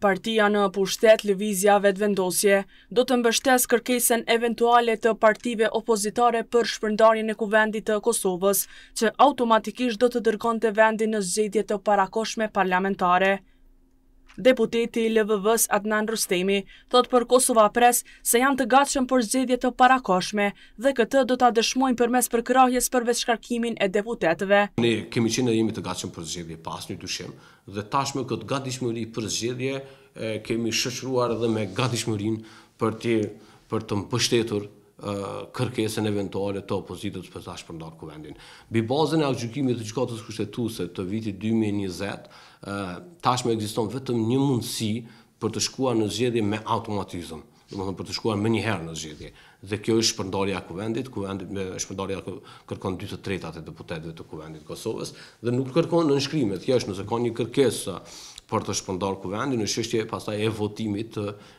Partia në pushtet Lëvizja Vetëvendosje do të mbështes kërkesen eventuale të partive opozitare për shpërndarjen e kuvendit të Kosovës, që automatikisht do të dërkon të vendin në zxedje të parakoshme parlamentare. Deputeti i LVV-s Adnan Rustemi thot për Kosova Press se janë të gatshëm për zgjedhje të parakoshme dhe këtë do ta dëshmojnë përmes përkrahjes për veçkarkimin e deputetëve. Ne kemi qenë jemi të gatshëm për zgjedhje pa asnjë dyshim dhe tashmë këtë gatishmëri për zgjedhje kemi shoqëruar edhe me gatishmërinë për të për të mbështetur kërkesën eventuale të opozitës për të shpërndarë kuvendin. Bi bazën e akgjukimit të qëkatës kushtetuse të vitit 2020, tashme egziston vetëm një mundësi për të shkuar në zgjedi me automatizëm, dhe më thëmë për të shkuar me njëherë në zgjedi. Dhe kjo është shpërndarja kuvendit, me shpërndarja kërkon 2 të tretat e deputetve të kuvendit Kosovës, dhe nuk kërkon në nëshkrimet, kjo është nëse ka një kërkesë për të shpëndar kuvendin në shështje pasaj e votimit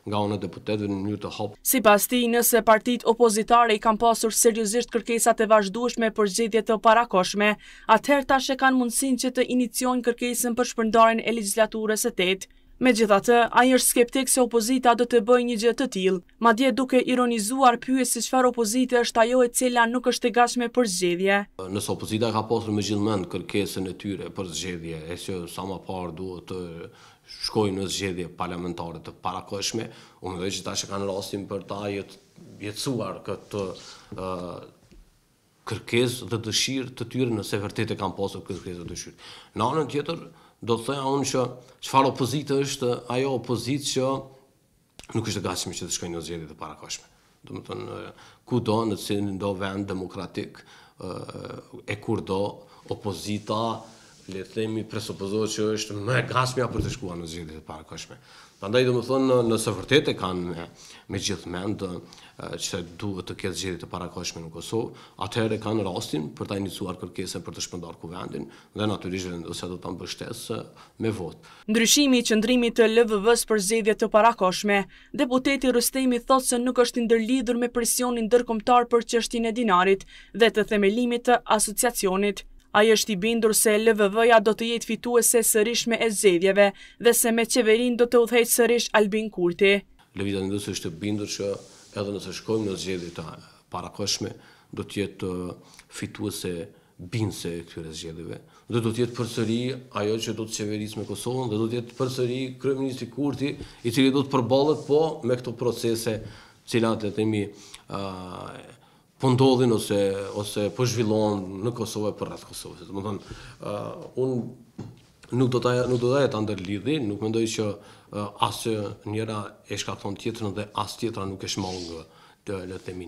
nga onë deputetve në një të hopë. Si pas ti, nëse partit opozitare i kam pasur seriosisht kërkesat e vazhdushme për gjithje të parakoshme, atëher tash e kanë mundësin që të inicion kërkesin për shpëndarin e legislaturës e tëtë. Me gjitha të, a është skeptik se opozita dhe të bëj një gjithë të tilë. ma dje duke ironizuar pyje si qëfar opozita është ajo e cila nuk është të gashme për zgjedhje. Nësë opozita ka posër me mëndë kërkesën e tyre për zgjedhje, e që sa ma parë duhet të shkojnë në zgjedhje parlamentarët të parakoshme, unë dhe që ta që kanë rastin për ta jetë jetësuar këtë kërkesë dhe dëshirë të tyre nëse vërtet e kanë posër kërkesë dhe dëshirë. Në anën tjetër, do të thëja unë që qëfar opozitë është ajo opozitë që nuk është gatshme që të shkojnë në zgjedhje të parakoshme. Do të thonë kudo në në do vend demokratik e kur do opozita le të themi presupozohet që është më e gasmja për të shkuar në zgjedhjet e parakoshme. Prandaj do të thonë nëse vërtet e kanë me, me gjithë mend që duhet të ketë zgjedhje të parakoshme në Kosovë, atëherë kanë rastin për ta iniciuar kërkesën për të shpëndar kuvendin dhe natyrisht vendosja do ta mbështesë me votë. Ndryshimi i qendrimit të LVV-s për zgjedhje të parakoshme, deputeti Rustemi thotë se nuk është i ndërlidhur me presionin ndërkombëtar për çështjen e dinarit dhe të themelimit të asociacionit A është i bindur se LVV-ja do të jetë fituese se sërish me e zedjeve dhe se me qeverin do të udhejtë sërish Albin Kurti. Levita në është është bindur që edhe nëse shkojmë në zedje të parakoshme, do të jetë uh, fituese binse se se këtyre zedjeve. Dhe do të jetë përsëri ajo që do të qeverisë me Kosovën dhe do të jetë përsëri Kriministri Kurti i cili do të përbalët po me këto procese cilat e temi uh, po ndodhin ose ose po zhvillohen në Kosovë për rreth Kosovës. Do të thonë, uh, un nuk do ta nuk do ta jeta ndërlidhi, nuk mendoj që uh, asë njëra e shkakton tjetrën dhe as tjetra nuk e shmang Uh, të lëthemi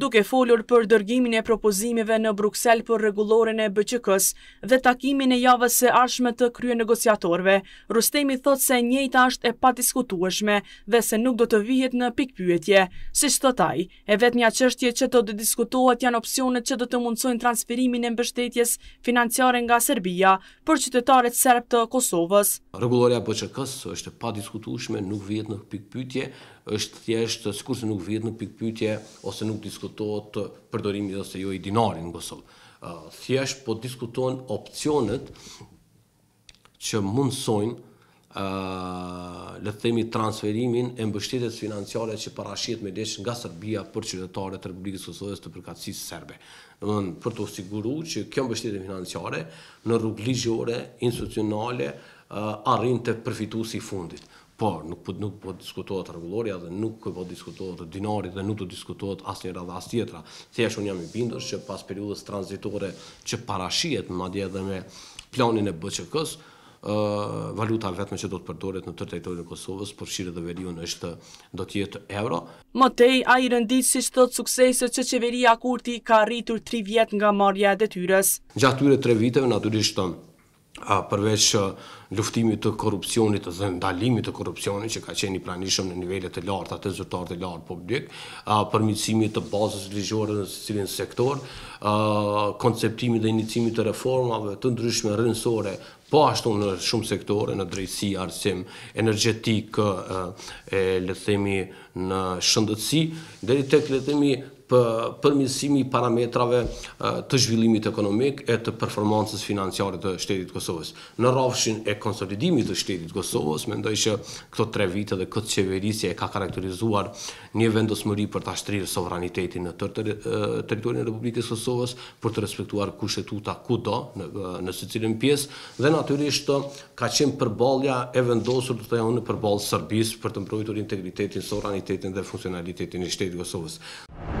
Duke folur për dërgimin e propozimive në Bruxelles për regulorin e bëqëkës dhe takimin e javës se arshme të krye negociatorve, Rustemi thot se njëjta është e patiskutueshme dhe se nuk do të vijet në pikpyetje. Si shtotaj, e vet një qështje që do të diskutohet janë opcionet që do të mundsojnë transferimin e mbështetjes financiare nga Serbia për qytetarët serb të Kosovës. Regulorja bëqëkës është e patiskutueshme, nuk vijet në pikpyetje, është thjesht se nuk vjet në pikpytje ose nuk diskutohet përdorimi ose jo i dinarit në Kosovë. Ë thjesht po diskuton opsionet që mundsojnë ë le të themi transferimin e mbështetjes financiare që parashihet me dish nga Serbia për qytetarët e Republikës së Kosovës të përkatsisë serbe. Domthon për të siguruar që kjo mbështetje financiare në rrugë ligjore, institucionale arrin të përfituesi si fundit. Po, nuk po nuk po diskutohet rregulloria dhe nuk po diskutohet dinari dhe nuk do diskutohet asnjë radhë as tjetra. Thjesht un jam i bindur që pas periudhës tranzitore që parashihet madje edhe me planin e BÇK-s, ë valuta vetëm që do të përdoret në tërë territorin e Kosovës për shirë dhe veriun është do të jetë euro. Matej ai rëndit si thot sukseset që qeveria Kurti ka arritur 3 vjet nga marrja e detyrës. Gjatë këtyre 3 viteve natyrisht a përveç uh, luftimit të korrupsionit dhe ndalimit të korrupsionit që ka qenë i pranishëm në nivele të larta të zyrtarëve të lartë publik, a përmirësimit të bazës ligjore në secilin sektor, a konceptimit dhe inicimit të reformave të ndryshme rrënësore, po ashtu në shumë sektore, në drejtësi, arsim, energjetik, e le të themi në shëndetësi, deri tek le të themi për parametrave të zhvillimit ekonomik e të performancës financiare të shtetit të Kosovës. Në rrafshin e konsolidimit të shtetit të Kosovës, mendoj që këto 3 vite dhe këtë çeverisje e ka karakterizuar një vendosmëri për të ashtrirë sovranitetin në tërë territorin e Republikës së Kosovës, për të respektuar kushtetuta kudo në në cilin pjesë dhe natyrisht ka qenë përballja e vendosur të thonë janë përballë Serbisë për të mbrojtur integritetin, sovranitetin dhe funksionalitetin e shtetit të Kosovës. Thank you.